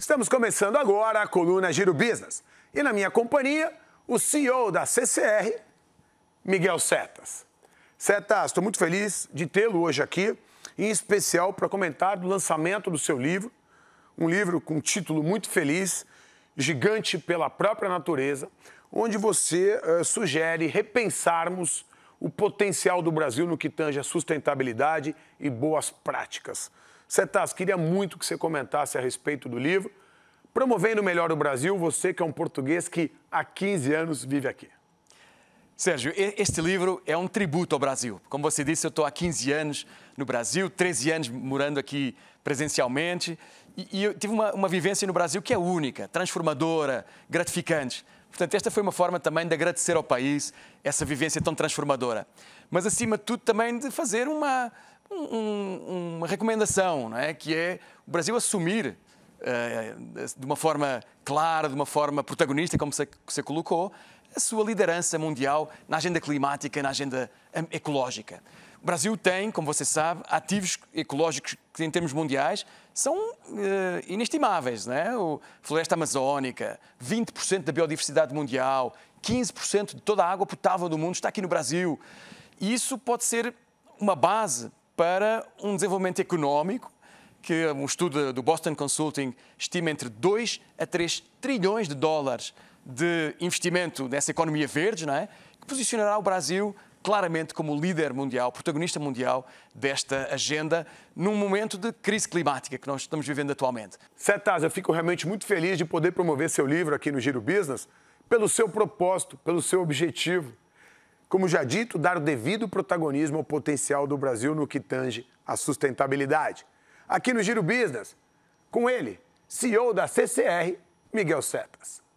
Estamos começando agora a coluna Giro Business. E na minha companhia, o CEO da CCR, Miguel Setas. Setas, estou muito feliz de tê-lo hoje aqui, em especial para comentar do lançamento do seu livro, um livro com título muito feliz, Gigante pela própria natureza, onde você uh, sugere repensarmos o potencial do Brasil no que tange a sustentabilidade e boas práticas. Cetas, tá, queria muito que você comentasse a respeito do livro. Promovendo Melhor o Brasil, você que é um português que há 15 anos vive aqui. Sérgio, este livro é um tributo ao Brasil. Como você disse, eu estou há 15 anos no Brasil, 13 anos morando aqui presencialmente, e, eu tive uma, uma vivência no Brasil que é única, transformadora, gratificante. Portanto, esta foi uma forma também de agradecer ao país essa vivência tão transformadora. Mas, acima de tudo, também de fazer uma, um, uma recomendação, não é? que é o Brasil assumir eh, de uma forma clara, de uma forma protagonista, como você colocou, a sua liderança mundial na agenda climática, na agenda eh, ecológica. O Brasil tem, como você sabe, ativos ecológicos que, em termos mundiais, são uh, inestimáveis. Não é? O floresta amazônica, 20% da biodiversidade mundial, 15% de toda a água potável do mundo está aqui no Brasil. E isso pode ser uma base para um desenvolvimento económico que um estudo do Boston Consulting estima entre 2 a 3 trilhões de dólares de investimento nessa economia verde, não é? que posicionará o Brasil claramente como líder mundial, protagonista mundial desta agenda, num momento de crise climática que nós estamos vivendo atualmente. Cetas, eu fico realmente muito feliz de poder promover seu livro aqui no Giro Business pelo seu propósito, pelo seu objetivo. Como já dito, dar o devido protagonismo ao potencial do Brasil no que tange à sustentabilidade. Aqui no Giro Business, com ele, CEO da CCR, Miguel Setas.